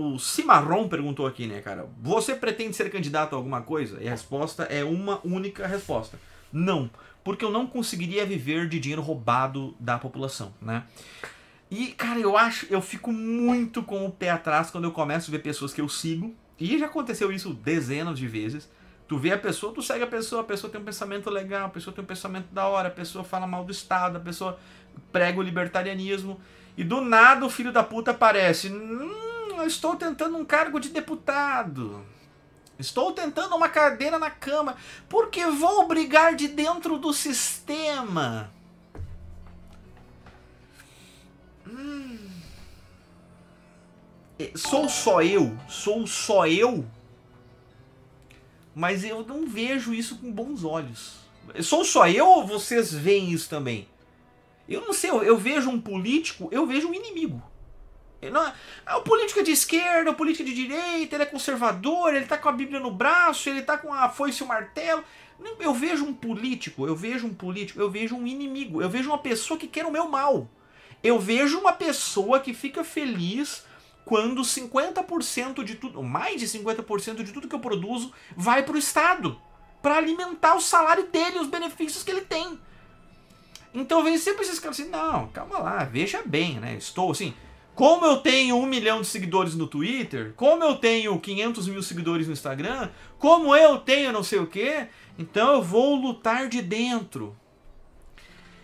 o Cimarron perguntou aqui, né, cara? Você pretende ser candidato a alguma coisa? E a resposta é uma única resposta. Não, porque eu não conseguiria viver de dinheiro roubado da população, né? E, cara, eu acho, eu fico muito com o pé atrás quando eu começo a ver pessoas que eu sigo, e já aconteceu isso dezenas de vezes. Tu vê a pessoa, tu segue a pessoa, a pessoa tem um pensamento legal, a pessoa tem um pensamento da hora, a pessoa fala mal do Estado, a pessoa prega o libertarianismo, e do nada o filho da puta aparece. Hum, eu estou tentando um cargo de deputado. Estou tentando uma cadeira na cama. Porque vou brigar de dentro do sistema. Hum. Eh, sou só eu? Sou só eu? Mas eu não vejo isso com bons olhos. Sou só eu ou vocês veem isso também? Eu não sei, eu, eu vejo um político, eu vejo um inimigo. Não é, ah, é político de esquerda, o político é de direita, ele é conservador, ele tá com a Bíblia no braço, ele tá com a foice e o martelo. Eu vejo um político, eu vejo um político, eu vejo um inimigo, eu vejo uma pessoa que quer o meu mal. Eu vejo uma pessoa que fica feliz quando 50% de tudo, mais de 50% de tudo que eu produzo vai para o Estado, para alimentar o salário dele, os benefícios que ele tem. Então vem sempre esses caras assim, não, calma lá, veja bem, né? Estou assim, como eu tenho um milhão de seguidores no Twitter, como eu tenho 500 mil seguidores no Instagram, como eu tenho não sei o que, então eu vou lutar de dentro.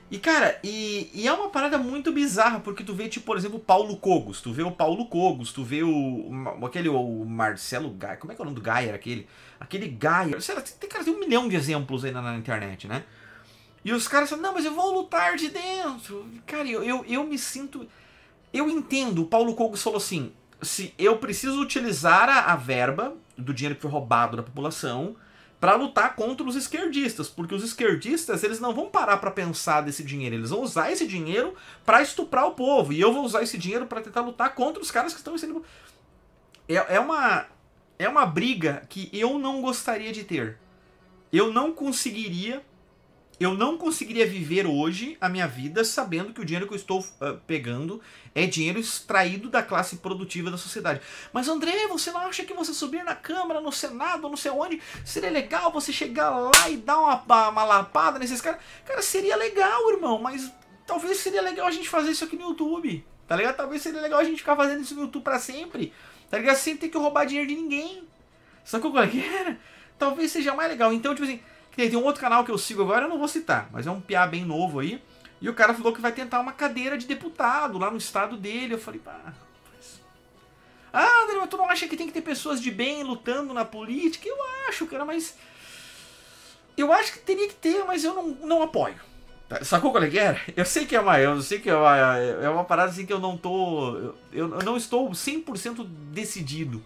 E cara, e, e, é uma parada muito bizarra, porque tu vê, tipo, por exemplo, Paulo Cogos, tu vê o Paulo Cogos, tu vê o. aquele o Marcelo Gaia, como é que é o nome do Gaia aquele? Aquele Gaia. Sei lá, tem, cara, tem um milhão de exemplos aí na, na internet, né? E os caras falam, não, mas eu vou lutar de dentro. Cara, eu, eu, eu me sinto. Eu entendo, o Paulo Cogos falou assim: se eu preciso utilizar a, a verba do dinheiro que foi roubado da população para lutar contra os esquerdistas, porque os esquerdistas eles não vão parar para pensar desse dinheiro, eles vão usar esse dinheiro para estuprar o povo e eu vou usar esse dinheiro para tentar lutar contra os caras que estão sendo é, é uma é uma briga que eu não gostaria de ter, eu não conseguiria eu não conseguiria viver hoje a minha vida sabendo que o dinheiro que eu estou uh, pegando é dinheiro extraído da classe produtiva da sociedade. Mas André, você não acha que você subir na Câmara, no Senado, não sei onde, seria legal você chegar lá e dar uma, uma lapada nesses caras? Cara, seria legal, irmão, mas talvez seria legal a gente fazer isso aqui no YouTube, tá ligado? Talvez seria legal a gente ficar fazendo isso no YouTube para sempre, tá ligado? Sem ter que roubar dinheiro de ninguém. Sacou qual é que era? Talvez seja mais legal. Então, tipo assim tem, tem um outro canal que eu sigo agora, eu não vou citar, mas é um piá bem novo aí. E o cara falou que vai tentar uma cadeira de deputado lá no estado dele. Eu falei, pá. Ah, André, mas tu não acha que tem que ter pessoas de bem lutando na política? Eu acho, cara, mas. Eu acho que teria que ter, mas eu não, não apoio. Tá, sacou qual é que era? Eu sei que é uma, eu sei que é uma, é uma parada assim que eu não tô. Eu, eu não estou 100% decidido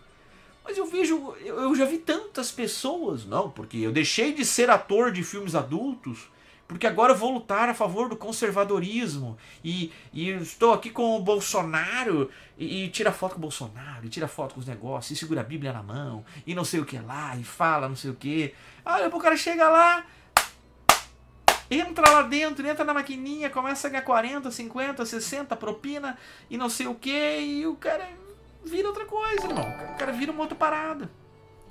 mas eu vejo, eu já vi tantas pessoas, não, porque eu deixei de ser ator de filmes adultos, porque agora vou lutar a favor do conservadorismo, e, e estou aqui com o Bolsonaro, e, e, tira foto com o Bolsonaro, e tira foto com os negócios, e segura a Bíblia na mão, e não sei o que lá, e fala não sei o que. Aí o cara chega lá, entra lá dentro, entra na maquininha, começa a ganhar 40, 50, 60 propina e não sei o que, e o cara é vira outra coisa, irmão. O cara vira uma outra parada.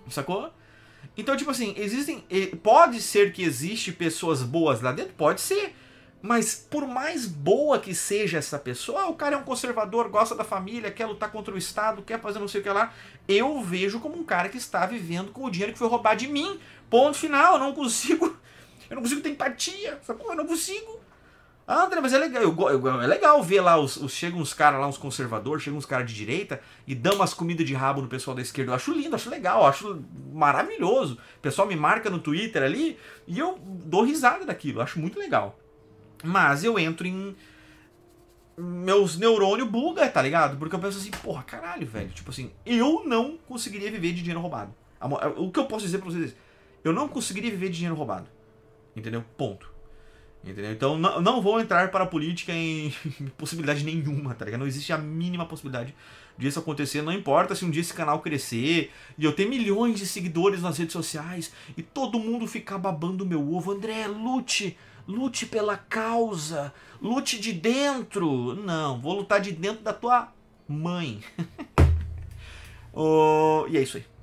Sacou? Então, tipo assim, existem. Pode ser que existe pessoas boas lá dentro? Pode ser. Mas por mais boa que seja essa pessoa, o cara é um conservador, gosta da família, quer lutar contra o Estado, quer fazer não sei o que lá, eu vejo como um cara que está vivendo com o dinheiro que foi roubado de mim. Ponto final, eu não consigo. Eu não consigo ter empatia, sacou? Eu não consigo. Ah, André, mas é legal, eu, eu, é legal ver lá, os, os chegam uns caras lá, uns conservadores, chegam uns caras de direita e dão umas comidas de rabo no pessoal da esquerda. Eu acho lindo, acho legal, acho maravilhoso. O pessoal me marca no Twitter ali e eu dou risada daquilo, acho muito legal. Mas eu entro em. Meus neurônios buga, tá ligado? Porque eu penso assim, porra, caralho, velho. Tipo assim, eu não conseguiria viver de dinheiro roubado. O que eu posso dizer pra vocês é: eu não conseguiria viver de dinheiro roubado. Entendeu? Ponto. Entendeu? Então não, não vou entrar para a política em possibilidade nenhuma, tá ligado? Não existe a mínima possibilidade disso acontecer. Não importa se um dia esse canal crescer e eu ter milhões de seguidores nas redes sociais e todo mundo ficar babando meu ovo. André, lute! Lute pela causa! Lute de dentro! Não, vou lutar de dentro da tua mãe. oh, e é isso aí.